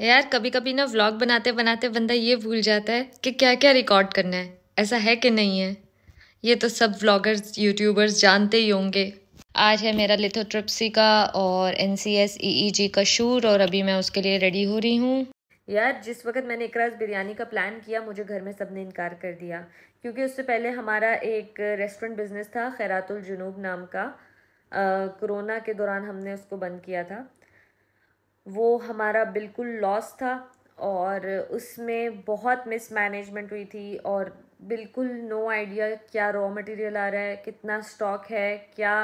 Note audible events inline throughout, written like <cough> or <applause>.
यार कभी कभी ना व्लॉग बनाते बनाते बंदा ये भूल जाता है कि क्या क्या रिकॉर्ड करना है ऐसा है कि नहीं है ये तो सब व्लॉगर्स यूट्यूबर्स जानते ही होंगे आज है मेरा लिथोट्रिप्सी का और एन सी एस ई ई जी का शूट और अभी मैं उसके लिए रेडी हो रही हूँ यार जिस वक्त मैंने इकराज बिरयानी का प्लान किया मुझे घर में सब ने इनकार कर दिया क्योंकि उससे पहले हमारा एक रेस्टोरेंट बिज़नेस था खैरातुल जुनूब नाम का कोरोना के दौरान हमने उसको बंद किया था वो हमारा बिल्कुल लॉस था और उसमें बहुत मिसमैनेजमेंट हुई थी और बिल्कुल नो आइडिया क्या रॉ मटेरियल आ रहा है कितना स्टॉक है क्या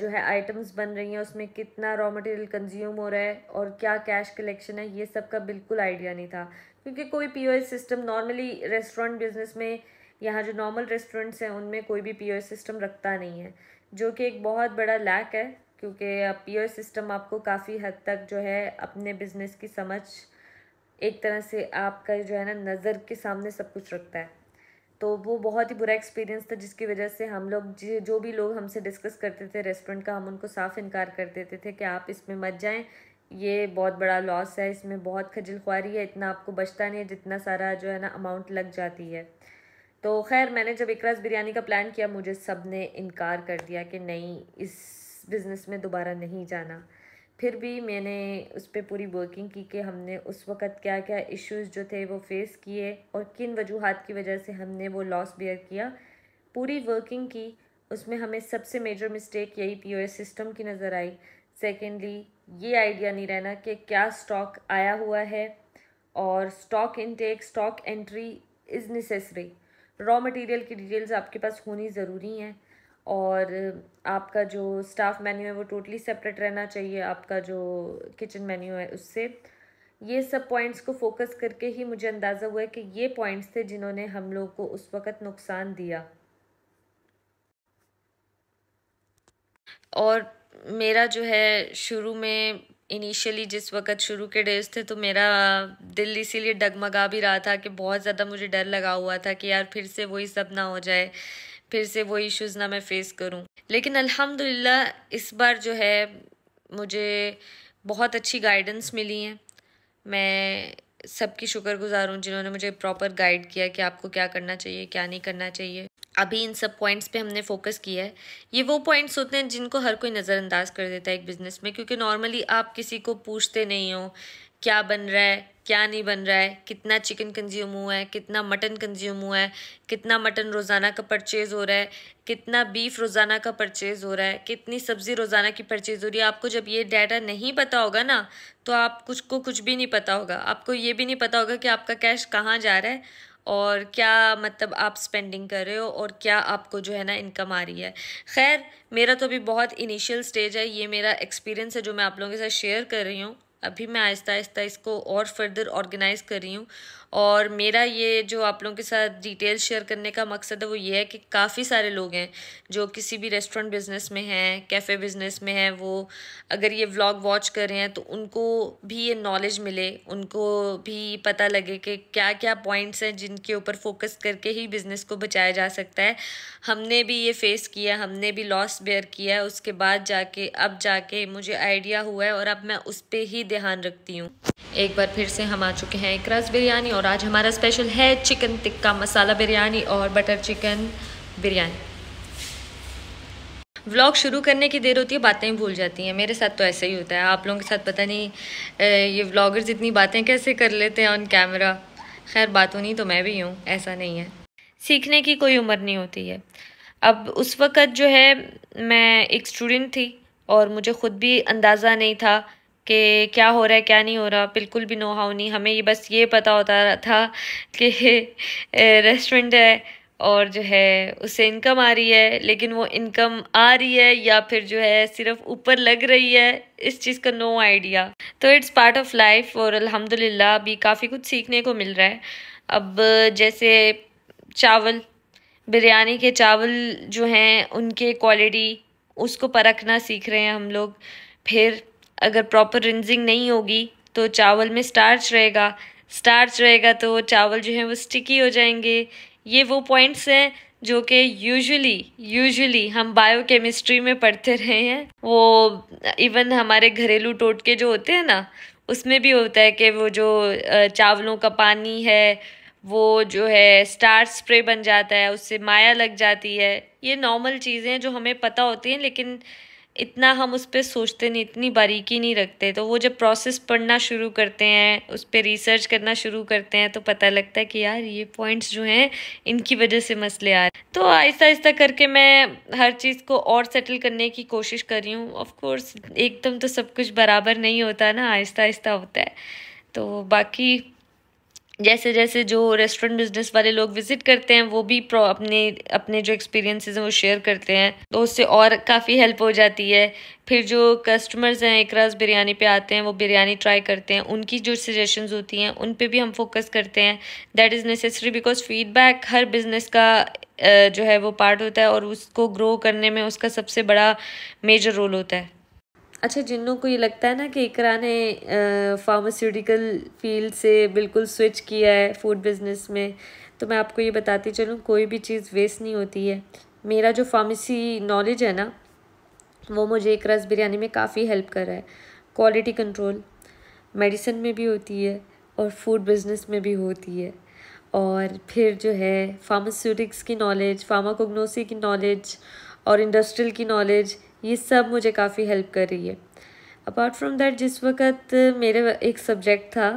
जो है आइटम्स बन रही हैं उसमें कितना रॉ मटेरियल कंज्यूम हो रहा है और क्या कैश कलेक्शन है ये सब का बिल्कुल आइडिया नहीं था क्योंकि कोई P system normally restaurant business में यहाँ जो नॉर्मल रेस्टोरेंट्स हैं उनमें कोई भी पी सिस्टम रखता नहीं है जो कि एक बहुत बड़ा लैक है क्योंकि पीयर सिस्टम आपको काफ़ी हद तक जो है अपने बिजनेस की समझ एक तरह से आपका जो है ना नज़र के सामने सब कुछ रखता है तो वो बहुत ही बुरा एक्सपीरियंस था जिसकी वजह से हम लोग जो भी लोग हमसे डिस्कस करते थे रेस्टोरेंट का हम उनको साफ़ इनकार कर देते थे कि आप इसमें मत जाएं ये बहुत बड़ा लॉस है इसमें बहुत खजल ख्वारी है इतना आपको बचता नहीं है जितना सारा जो है ना अमाउंट लग जाती है तो खैर मैंने जब इकरास बिरयानी का प्लान किया मुझे सब ने इनकार कर दिया कि नहीं इस बिज़नेस में दोबारा नहीं जाना फिर भी मैंने उस पर पूरी वर्किंग की कि हमने उस वक़्त क्या क्या इश्यूज़ जो थे वो फेस किए और किन वजूहत की वजह से हमने वो लॉस बेयर किया पूरी वर्किंग की उसमें हमें सबसे मेजर मिस्टेक यही एस सिस्टम की नज़र आई सेकेंडली ये आइडिया नहीं रहना कि क्या स्टॉक आया हुआ है और stock intake stock entry is necessary raw material की डिटेल्स आपके पास होनी ज़रूरी हैं और आपका जो स्टाफ मेन्यू है वो टोटली सेपरेट रहना चाहिए आपका जो किचन मेन्यू है उससे ये सब पॉइंट्स को फोकस करके ही मुझे अंदाज़ा हुआ है कि ये पॉइंट्स थे जिन्होंने हम लोग को उस वक़्त नुकसान दिया और मेरा जो है शुरू में इनिशियली जिस वक्त शुरू के डेज थे तो मेरा दिल इसीलिए डगमगा भी रहा था कि बहुत ज़्यादा मुझे डर लगा हुआ था कि यार फिर से वही सब ना हो जाए फिर से वो इश्यूज़ ना मैं फेस करूँ लेकिन अल्हम्दुलिल्लाह इस बार जो है मुझे बहुत अच्छी गाइडेंस मिली है मैं सबकी शुक्रगुजार हूँ जिन्होंने मुझे प्रॉपर गाइड किया कि आपको क्या करना चाहिए क्या नहीं करना चाहिए अभी इन सब पॉइंट्स पे हमने फोकस किया है ये वो पॉइंट्स होते हैं जिनको हर कोई नज़रअंदाज कर देता है एक बिज़नेस में क्योंकि नॉर्मली आप किसी को पूछते नहीं हो क्या बन रहा है क्या नहीं बन रहा है कितना चिकन कंज्यूम हुआ है कितना मटन कंज्यूम हुआ है कितना मटन रोज़ाना का परचेज़ हो रहा है कितना बीफ रोज़ाना का परचेज़ हो रहा है कितनी सब्ज़ी रोज़ाना की परचेज़ हो रही है आपको जब ये डाटा नहीं पता होगा ना तो आप कुछ को कुछ भी नहीं पता होगा आपको ये भी नहीं पता होगा कि आपका कैश कहाँ जा रहा है और क्या मतलब आप स्पेंडिंग कर रहे हो और क्या आपको जो है ना इनकम आ रही है खैर मेरा तो अभी बहुत इनिशियल स्टेज है ये मेरा एक्सपीरियंस है जो मैं आप लोगों के साथ शेयर कर रही हूँ अभी मैं आहिस्ता आहिस्ता इसको और फर्दर ऑर्गेनाइज़ कर रही हूँ और मेरा ये जो आप लोगों के साथ डिटेल शेयर करने का मकसद है वो ये है कि काफ़ी सारे लोग हैं जो किसी भी रेस्टोरेंट बिज़नेस में हैं कैफ़े बिज़नेस में हैं वो अगर ये व्लॉग वॉच कर रहे हैं तो उनको भी ये नॉलेज मिले उनको भी पता लगे कि क्या क्या पॉइंट्स हैं जिनके ऊपर फोकस करके ही बिज़नेस को बचाया जा सकता है हमने भी ये फ़ेस किया हमने भी लॉस बेयर किया उसके बाद जाके अब जाके मुझे आइडिया हुआ है और अब मैं उस पर ही ध्यान रखती हूँ एक बार फिर से हम आ चुके हैं रस बिरयानी और आज हमारा स्पेशल है चिकन टिक्का मसाला बिरयानी और बटर चिकन बिरयानी व्लॉग शुरू करने की देर होती है बातें भूल जाती हैं मेरे साथ तो ऐसा ही होता है आप लोगों के साथ पता नहीं ये व्लॉगर्स इतनी बातें कैसे कर लेते हैं ऑन कैमरा खैर बातों नहीं तो मैं भी हूँ ऐसा नहीं है सीखने की कोई उम्र नहीं होती है अब उस वक़्त जो है मैं एक स्टूडेंट थी और मुझे ख़ुद भी अंदाज़ा नहीं था कि क्या हो रहा है क्या नहीं हो रहा बिल्कुल भी नो हाउ नहीं हमें ये बस ये पता होता था कि रेस्टोरेंट <laughs> है और जो है उससे इनकम आ रही है लेकिन वो इनकम आ रही है या फिर जो है सिर्फ ऊपर लग रही है इस चीज़ का नो आइडिया तो इट्स पार्ट ऑफ लाइफ और अल्हम्दुलिल्लाह अभी काफ़ी कुछ सीखने को मिल रहा है अब जैसे चावल बिरयानी के चावल जो हैं उनके क्वालिटी उसको परखना सीख रहे हैं हम लोग फिर अगर प्रॉपर रिंजिंग नहीं होगी तो चावल में स्टार्च रहेगा स्टार्च रहेगा तो चावल जो है वो स्टिकी हो जाएंगे ये वो पॉइंट्स हैं जो कि यूजुअली यूजुअली हम बायोकेमिस्ट्री में पढ़ते रहे हैं वो इवन हमारे घरेलू टोटके जो होते हैं ना उसमें भी होता है कि वो जो चावलों का पानी है वो जो है स्टार स्प्रे बन जाता है उससे माया लग जाती है ये नॉर्मल चीज़ें जो हमें पता होती हैं लेकिन इतना हम उस पर सोचते नहीं इतनी बारीकी नहीं रखते तो वो जब प्रोसेस पढ़ना शुरू करते हैं उस पर रिसर्च करना शुरू करते हैं तो पता लगता है कि यार ये पॉइंट्स जो हैं इनकी वजह से मसले आ रहे तो आहिस्ता आहिस्ता करके मैं हर चीज़ को और सेटल करने की कोशिश कर रही हूँ ऑफकोर्स एकदम तो सब कुछ बराबर नहीं होता ना आहिस्ता आहिस्ता होता है तो बाकी जैसे जैसे जो रेस्टोरेंट बिजनेस वाले लोग विजिट करते हैं वो भी अपने अपने जो एक्सपीरियंसेस हैं वो शेयर करते हैं तो उससे और काफ़ी हेल्प हो जाती है फिर जो कस्टमर्स हैं एकराज बिरयानी पे आते हैं वो बिरयानी ट्राई करते हैं उनकी जो सजेशंस होती हैं उन पे भी हम फोकस करते हैं that is necessary because feedback हर बिज़नेस का जो है वो पार्ट होता है और उसको ग्रो करने में उसका सबसे बड़ा मेजर रोल होता है अच्छा जिन लोगों को ये लगता है ना कि इकरा ने फार्मास्यूटिकल फील्ड से बिल्कुल स्विच किया है फूड बिज़नेस में तो मैं आपको ये बताती चलूँ कोई भी चीज़ वेस्ट नहीं होती है मेरा जो फार्मेसी नॉलेज है ना वो मुझे एक रस बिरयानी में काफ़ी हेल्प कर रहा है क्वालिटी कंट्रोल मेडिसिन में भी होती है और फूड बिजनेस में भी होती है और फिर जो है फार्मास्यूटिक्स की नॉलेज फार्माकोग्नोसी की नॉलेज और इंडस्ट्रियल की नॉलेज ये सब मुझे काफ़ी हेल्प कर रही है अपार्ट फ्रॉम दैट जिस वक्त मेरे एक सब्जेक्ट था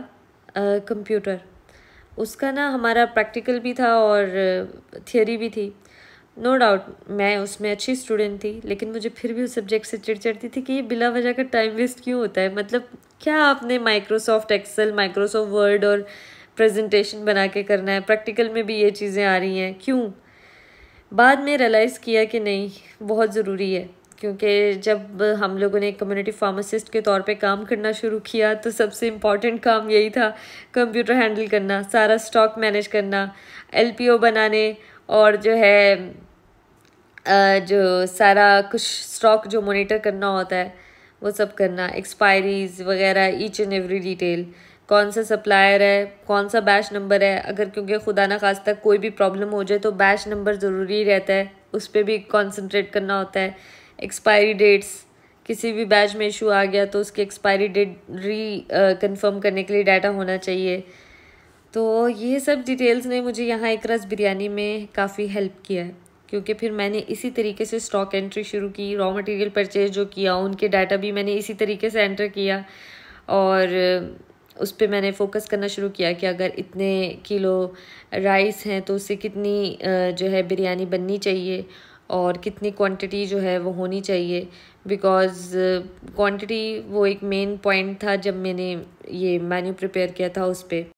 कंप्यूटर uh, उसका ना हमारा प्रैक्टिकल भी था और थियोरी भी थी नो no डाउट मैं उसमें अच्छी स्टूडेंट थी लेकिन मुझे फिर भी उस सब्जेक्ट से चिड़ चढ़ती थी कि ये बिला वजह का टाइम वेस्ट क्यों होता है मतलब क्या आपने माइक्रोसॉफ्ट एक्सेल माइक्रोसॉफ्ट वर्ड और प्रेजेंटेशन बना के करना है प्रैक्टिकल में भी ये चीज़ें आ रही हैं क्यों बाद में रियलाइज़ किया कि नहीं बहुत ज़रूरी है क्योंकि जब हम लोगों ने कम्युनिटी फार्मासिस्ट के तौर पे काम करना शुरू किया तो सबसे इम्पॉर्टेंट काम यही था कंप्यूटर हैंडल करना सारा स्टॉक मैनेज करना एलपीओ बनाने और जो है जो सारा कुछ स्टॉक जो मॉनिटर करना होता है वो सब करना एक्सपायरीज वगैरह ईच एंड एवरी डिटेल कौन सा सप्लायर है कौन सा बैच नंबर है अगर क्योंकि खुदा ना तक कोई भी प्रॉब्लम हो जाए तो बैच नंबर ज़रूरी रहता है उस पर भी कॉन्सनट्रेट करना होता है एक्सपायरी डेट्स किसी भी बैच में इशू आ गया तो उसकी एक्सपायरी डेट री कंफर्म करने के लिए डाटा होना चाहिए तो ये सब डिटेल्स ने मुझे यहाँ एक रस बिरयानी में काफ़ी हेल्प किया है क्योंकि फिर मैंने इसी तरीके से स्टॉक एंट्री शुरू की रॉ मटेरियल परचेज जो किया उनके डाटा भी मैंने इसी तरीके से एंटर किया और उस पर मैंने फोकस करना शुरू किया कि अगर इतने किलो राइस हैं तो उससे कितनी जो है बिरयानी बननी चाहिए और कितनी क्वांटिटी जो है वो होनी चाहिए बिकॉज़ क्वांटिटी uh, वो एक मेन पॉइंट था जब मैंने ये मेन्यू प्रिपेयर किया था उस पर